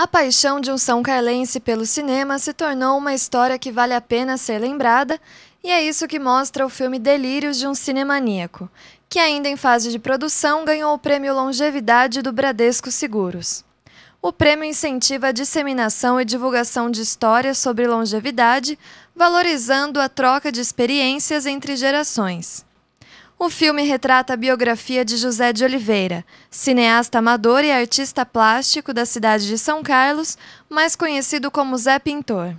A paixão de um São Carlense pelo cinema se tornou uma história que vale a pena ser lembrada, e é isso que mostra o filme Delírios de um Cinemaníaco, que ainda em fase de produção ganhou o prêmio Longevidade do Bradesco Seguros. O prêmio incentiva a disseminação e divulgação de histórias sobre longevidade, valorizando a troca de experiências entre gerações. O filme retrata a biografia de José de Oliveira, cineasta amador e artista plástico da cidade de São Carlos, mais conhecido como Zé Pintor.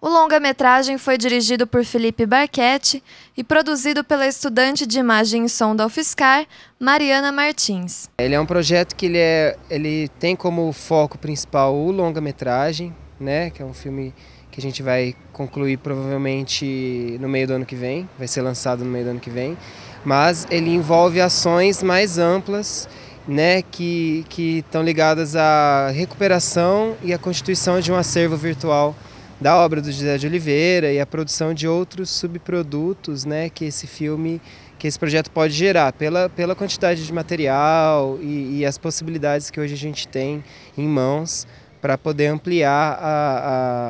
O longa-metragem foi dirigido por Felipe Barquete e produzido pela estudante de imagem e som da UFSCar, Mariana Martins. Ele é um projeto que ele, é, ele tem como foco principal o longa-metragem, né? Que é um filme que a gente vai concluir provavelmente no meio do ano que vem, vai ser lançado no meio do ano que vem, mas ele envolve ações mais amplas, né, que que estão ligadas à recuperação e à constituição de um acervo virtual da obra do José de Oliveira e a produção de outros subprodutos, né, que esse filme que esse projeto pode gerar pela, pela quantidade de material e, e as possibilidades que hoje a gente tem em mãos para poder ampliar a,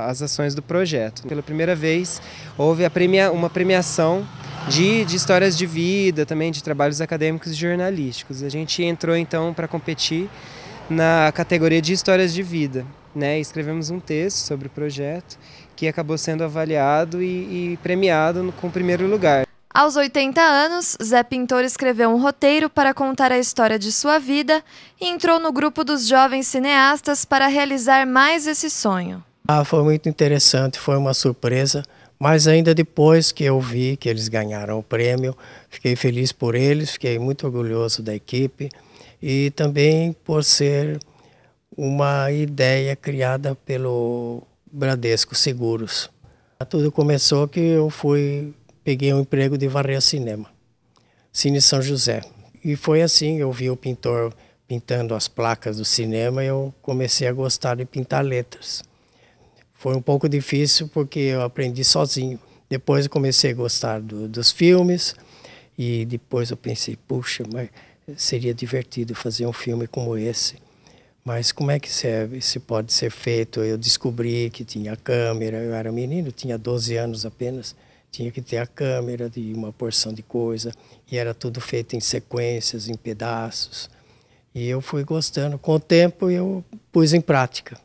a, as ações do projeto. Pela primeira vez, houve premia, uma premiação de, de, histórias de vida, também de trabalhos acadêmicos e jornalísticos. A gente entrou então para competir na categoria de histórias de vida. Né? Escrevemos um texto sobre o projeto que acabou sendo avaliado e, e premiado no, com o primeiro lugar. Aos 80 anos, Zé Pintor escreveu um roteiro para contar a história de sua vida e entrou no grupo dos jovens cineastas para realizar mais esse sonho. Ah, foi muito interessante, foi uma surpresa, mas ainda depois que eu vi que eles ganharam o prêmio, fiquei feliz por eles, fiquei muito orgulhoso da equipe e também por ser uma ideia criada pelo Bradesco Seguros. Tudo começou que eu fui peguei um emprego de varrer cinema, Cine São José. E foi assim, eu vi o pintor pintando as placas do cinema e eu comecei a gostar de pintar letras. Foi um pouco difícil porque eu aprendi sozinho. Depois eu comecei a gostar do, dos filmes e depois eu pensei, puxa, mas seria divertido fazer um filme como esse. Mas como é que isso pode ser feito? Eu descobri que tinha câmera, eu era menino, tinha 12 anos apenas tinha que ter a câmera de uma porção de coisa e era tudo feito em sequências, em pedaços. E eu fui gostando. Com o tempo eu pus em prática.